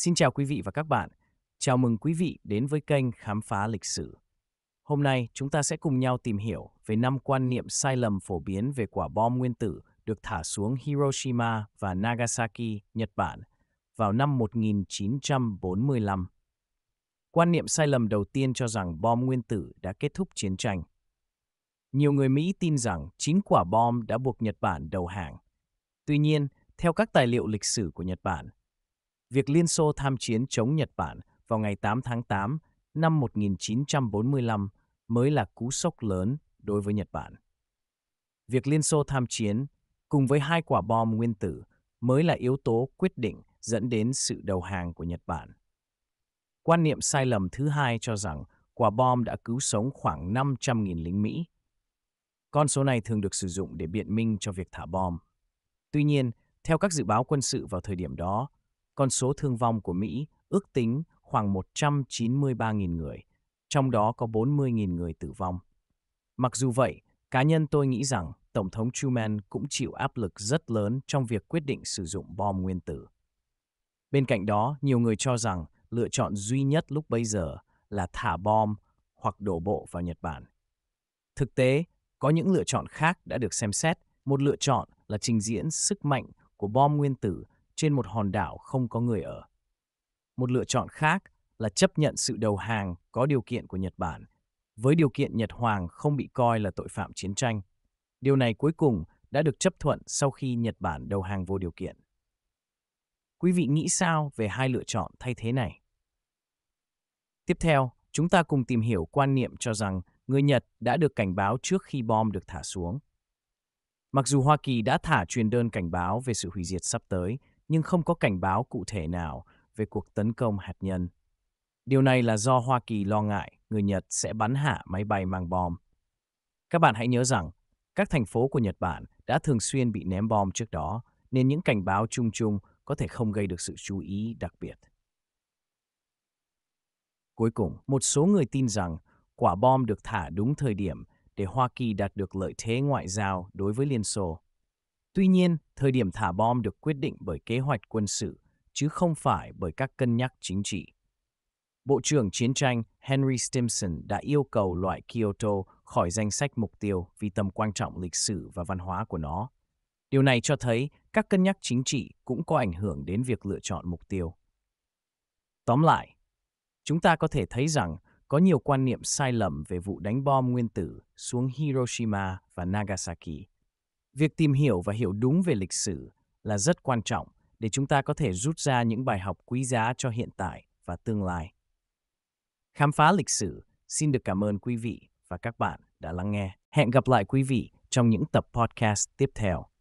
Xin chào quý vị và các bạn. Chào mừng quý vị đến với kênh Khám phá lịch sử. Hôm nay, chúng ta sẽ cùng nhau tìm hiểu về năm quan niệm sai lầm phổ biến về quả bom nguyên tử được thả xuống Hiroshima và Nagasaki, Nhật Bản vào năm 1945. Quan niệm sai lầm đầu tiên cho rằng bom nguyên tử đã kết thúc chiến tranh. Nhiều người Mỹ tin rằng chín quả bom đã buộc Nhật Bản đầu hàng. Tuy nhiên, theo các tài liệu lịch sử của Nhật Bản, việc Liên Xô tham chiến chống Nhật Bản vào ngày 8 tháng 8 năm 1945 mới là cú sốc lớn đối với Nhật Bản. Việc Liên Xô tham chiến cùng với hai quả bom nguyên tử mới là yếu tố quyết định dẫn đến sự đầu hàng của Nhật Bản. Quan niệm sai lầm thứ hai cho rằng quả bom đã cứu sống khoảng 500.000 lính Mỹ. Con số này thường được sử dụng để biện minh cho việc thả bom. Tuy nhiên, theo các dự báo quân sự vào thời điểm đó, con số thương vong của Mỹ ước tính khoảng 193.000 người, trong đó có 40.000 người tử vong. Mặc dù vậy, cá nhân tôi nghĩ rằng Tổng thống Truman cũng chịu áp lực rất lớn trong việc quyết định sử dụng bom nguyên tử. Bên cạnh đó, nhiều người cho rằng lựa chọn duy nhất lúc bây giờ là thả bom hoặc đổ bộ vào Nhật Bản. Thực tế, có những lựa chọn khác đã được xem xét. Một lựa chọn là trình diễn sức mạnh của bom nguyên tử trên một hòn đảo không có người ở. Một lựa chọn khác là chấp nhận sự đầu hàng có điều kiện của Nhật Bản, với điều kiện Nhật Hoàng không bị coi là tội phạm chiến tranh. Điều này cuối cùng đã được chấp thuận sau khi Nhật Bản đầu hàng vô điều kiện. Quý vị nghĩ sao về hai lựa chọn thay thế này? Tiếp theo, chúng ta cùng tìm hiểu quan niệm cho rằng người Nhật đã được cảnh báo trước khi bom được thả xuống. Mặc dù Hoa Kỳ đã thả truyền đơn cảnh báo về sự hủy diệt sắp tới, nhưng không có cảnh báo cụ thể nào về cuộc tấn công hạt nhân. Điều này là do Hoa Kỳ lo ngại người Nhật sẽ bắn hạ máy bay mang bom. Các bạn hãy nhớ rằng, các thành phố của Nhật Bản đã thường xuyên bị ném bom trước đó, nên những cảnh báo chung chung có thể không gây được sự chú ý đặc biệt. Cuối cùng, một số người tin rằng quả bom được thả đúng thời điểm để Hoa Kỳ đạt được lợi thế ngoại giao đối với Liên Xô. Tuy nhiên, thời điểm thả bom được quyết định bởi kế hoạch quân sự, chứ không phải bởi các cân nhắc chính trị. Bộ trưởng chiến tranh Henry Stimson đã yêu cầu loại Kyoto khỏi danh sách mục tiêu vì tầm quan trọng lịch sử và văn hóa của nó. Điều này cho thấy các cân nhắc chính trị cũng có ảnh hưởng đến việc lựa chọn mục tiêu. Tóm lại, chúng ta có thể thấy rằng có nhiều quan niệm sai lầm về vụ đánh bom nguyên tử xuống Hiroshima và Nagasaki Việc tìm hiểu và hiểu đúng về lịch sử là rất quan trọng để chúng ta có thể rút ra những bài học quý giá cho hiện tại và tương lai. Khám phá lịch sử xin được cảm ơn quý vị và các bạn đã lắng nghe. Hẹn gặp lại quý vị trong những tập podcast tiếp theo.